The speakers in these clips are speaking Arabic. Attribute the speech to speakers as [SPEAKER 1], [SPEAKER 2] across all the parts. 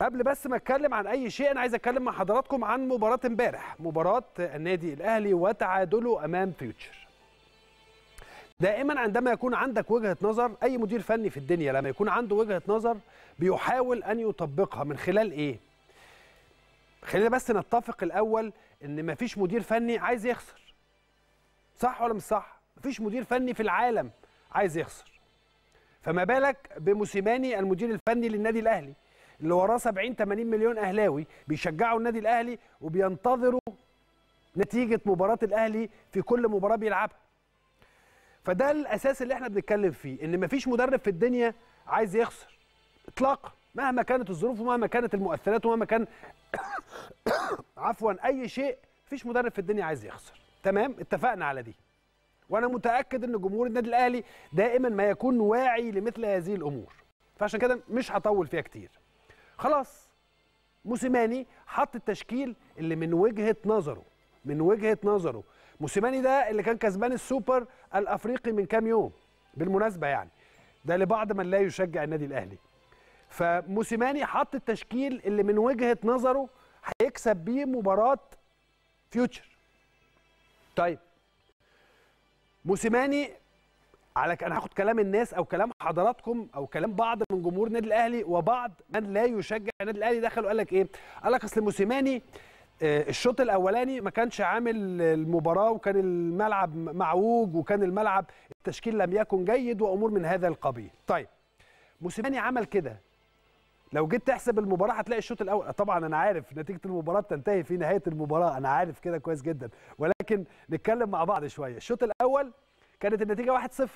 [SPEAKER 1] قبل بس ما اتكلم عن اي شيء انا عايز اتكلم مع حضراتكم عن مباراه امبارح مباراه النادي الاهلي وتعادله امام فيوتشر دائما عندما يكون عندك وجهه نظر اي مدير فني في الدنيا لما يكون عنده وجهه نظر بيحاول ان يطبقها من خلال ايه خلينا بس نتفق الاول ان مفيش مدير فني عايز يخسر صح ولا مش صح مفيش مدير فني في العالم عايز يخسر فما بالك بموسيماني المدير الفني للنادي الاهلي اللي وراه 70 80 مليون اهلاوي بيشجعوا النادي الاهلي وبينتظروا نتيجه مباراه الاهلي في كل مباراه بيلعبها فده الاساس اللي احنا بنتكلم فيه ان مفيش مدرب في الدنيا عايز يخسر اطلاقا مهما كانت الظروف ومهما كانت المؤثرات ومهما كان عفوا اي شيء مفيش مدرب في الدنيا عايز يخسر تمام اتفقنا على دي وانا متاكد ان جمهور النادي الاهلي دائما ما يكون واعي لمثل هذه الامور فعشان كده مش هطول فيها كتير خلاص موسيماني حط التشكيل اللي من وجهه نظره من وجهه نظره موسيماني ده اللي كان كسبان السوبر الافريقي من كام يوم بالمناسبه يعني ده لبعض من لا يشجع النادي الاهلي فموسيماني حط التشكيل اللي من وجهه نظره هيكسب بيه مباراه فيوتشر طيب موسيماني على انا هاخد كلام الناس او كلام حضراتكم او كلام بعض من جمهور النادي الاهلي وبعض من لا يشجع النادي الاهلي دخلوا قال لك ايه؟ قال لك اصل موسيماني آه، الشوط الاولاني ما كانش عامل المباراه وكان الملعب معوج وكان الملعب التشكيل لم يكن جيد وامور من هذا القبيل. طيب موسيماني عمل كده لو جيت تحسب المباراه هتلاقي الشوط الاول طبعا انا عارف نتيجه المباراه بتنتهي في نهايه المباراه انا عارف كده كويس جدا ولكن نتكلم مع بعض شويه الشوط الاول كانت النتيجه 1-0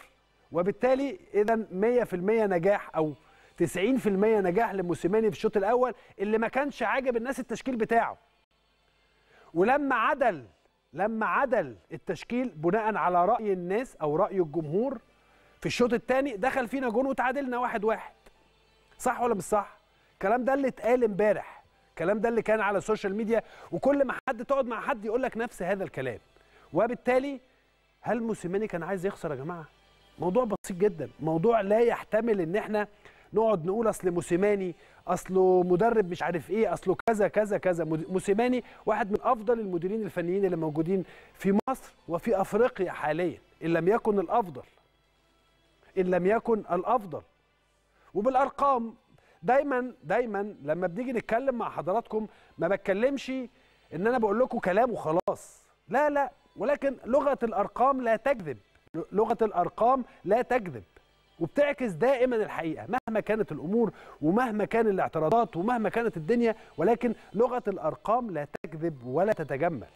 [SPEAKER 1] وبالتالي اذا 100% نجاح او 90% نجاح لموسيماني في الشوط الاول اللي ما كانش عاجب الناس التشكيل بتاعه ولما عدل لما عدل التشكيل بناء على راي الناس او راي الجمهور في الشوط الثاني دخل فينا جون وتعادلنا واحد واحد صح ولا مش صح الكلام ده اللي اتقال امبارح الكلام ده اللي كان على السوشيال ميديا وكل ما حد تقعد مع حد يقول لك نفس هذا الكلام وبالتالي هل موسيماني كان عايز يخسر يا جماعه موضوع بسيط جدا موضوع لا يحتمل ان احنا نقعد نقول اصل موسيماني اصله مدرب مش عارف ايه اصله كذا كذا كذا موسيماني واحد من افضل المديرين الفنيين اللي موجودين في مصر وفي افريقيا حاليا ان لم يكن الافضل ان لم يكن الافضل وبالارقام دايما دايما لما بنيجي نتكلم مع حضراتكم ما بتكلمش ان انا بقول لكم كلام وخلاص لا لا ولكن لغه الارقام لا تكذب لغه الارقام لا تكذب وبتعكس دائما الحقيقه مهما كانت الامور ومهما كان الاعتراضات ومهما كانت الدنيا ولكن لغه الارقام لا تكذب ولا تتجمل